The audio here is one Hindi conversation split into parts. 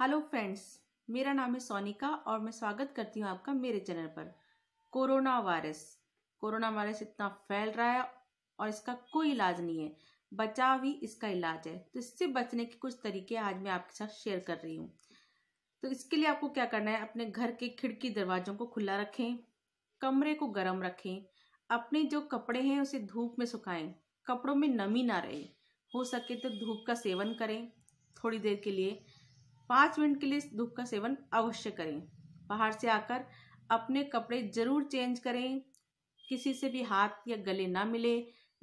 हेलो फ्रेंड्स मेरा नाम है सोनिका और मैं स्वागत करती हूँ आपका मेरे चैनल पर कोरोना वायरस कोरोना वायरस इतना फैल रहा है और इसका कोई इलाज नहीं है बचाव ही इसका इलाज है तो इससे बचने के कुछ तरीके आज मैं आपके साथ शेयर कर रही हूँ तो इसके लिए आपको क्या करना है अपने घर के खिड़की दरवाजों को खुला रखें कमरे को गर्म रखें अपने जो कपड़े हैं उसे धूप में सुखाएं कपड़ों में नमी ना रहे हो सके तो धूप का सेवन करें थोड़ी देर के लिए पाँच मिनट के लिए इस धूप का सेवन अवश्य करें बाहर से आकर अपने कपड़े जरूर चेंज करें किसी से भी हाथ या गले ना मिले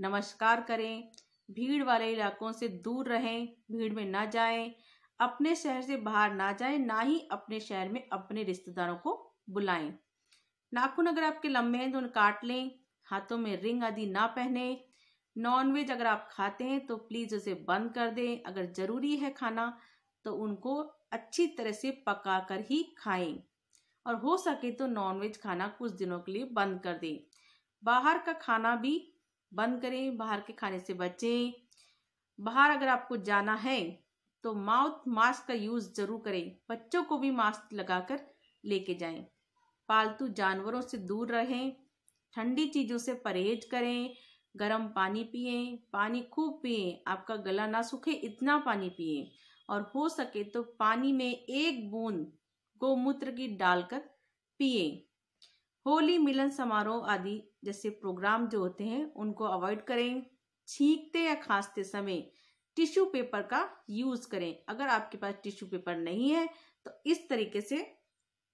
नमस्कार करें भीड़ वाले इलाकों से दूर रहें भीड़ में ना जाएं अपने शहर से बाहर ना जाएं ना ही अपने शहर में अपने रिश्तेदारों को बुलाएं नाखून अगर आपके लंबे हैं तो उन्हें काट लें हाथों में रिंग आदि ना पहने नॉनवेज अगर आप खाते हैं तो प्लीज़ उसे बंद कर दें अगर ज़रूरी है खाना तो उनको अच्छी तरह से पका कर ही खाएं और हो सके तो नॉनवेज खाना कुछ दिनों के लिए बंद कर दें बाहर का खाना भी बंद करें बाहर के खाने से बचें बाहर अगर आपको जाना है तो माउथ मास्क का यूज़ ज़रूर करें बच्चों को भी मास्क लगाकर लेके जाएं पालतू जानवरों से दूर रहें ठंडी चीज़ों से परहेज करें गर्म पानी पिए पानी खूब पिए आपका गला ना सूखे इतना पानी पिए और हो सके तो पानी में एक बूंद गोमूत्र की डालकर पिए होली मिलन समारोह आदि जैसे प्रोग्राम जो होते हैं उनको अवॉइड करें छींकते या खांसते समय टिश्यू पेपर का यूज करें अगर आपके पास टिश्यू पेपर नहीं है तो इस तरीके से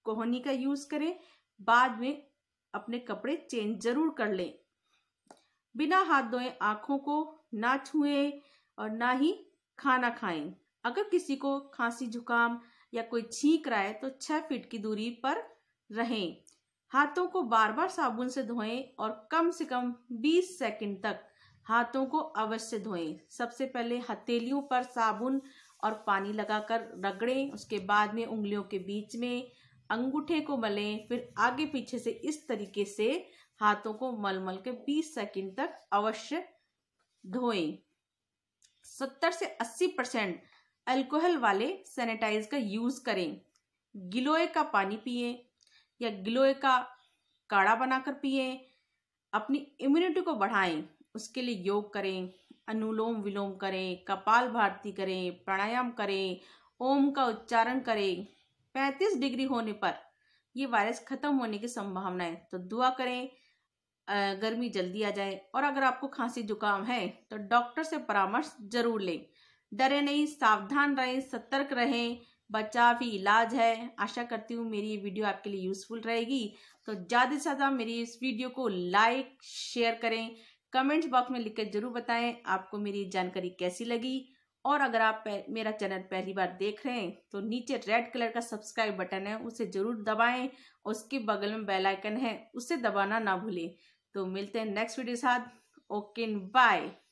कोहनी का यूज करें बाद में अपने कपड़े चेंज जरूर कर लें बिना हाथ धोए आंखों को ना छुएं और ना ही खाना खाएं अगर किसी को खांसी जुकाम या कोई छींक रहा है तो छह फीट की दूरी पर रहें हाथों को बार बार साबुन से धोएं और कम से कम 20 सेकंड तक हाथों को अवश्य धोएं सबसे पहले हथेलियों पर साबुन और पानी लगाकर रगड़ें उसके बाद में उंगलियों के बीच में अंगूठे को मलें फिर आगे पीछे से इस तरीके से हाथों को मल मल के 20 सेकंड तक अवश्य धोएं 70 से 80 परसेंट अल्कोहल वाले सैनिटाइज का यूज करें गिलोय का पानी पिए या गिलोय का काढ़ा बनाकर पिए अपनी इम्यूनिटी को बढ़ाएं उसके लिए योग करें अनुलोम विलोम करें कपाल भारती करें प्राणायाम करें ओम का उच्चारण करें 35 डिग्री होने पर ये वायरस खत्म होने की संभावना है तो दुआ करें गर्मी जल्दी आ जाए और अगर आपको खांसी जुकाम है तो डॉक्टर से परामर्श जरूर लें डरे नहीं सावधान रहें सतर्क रहें बचाव ही इलाज है आशा करती हूँ मेरी ये वीडियो आपके लिए यूज़फुल रहेगी तो ज़्यादा से ज़्यादा मेरी इस वीडियो को लाइक शेयर करें कमेंट्स बॉक्स में लिखकर जरूर बताएं आपको मेरी जानकारी कैसी लगी और अगर आप मेरा चैनल पहली बार देख रहे हैं तो नीचे रेड कलर का सब्सक्राइब बटन है उसे ज़रूर दबाएं और उसके बगल में बेल आइकन है उसे दबाना ना भूलें तो मिलते हैं नेक्स्ट वीडियो के साथ ओके बाय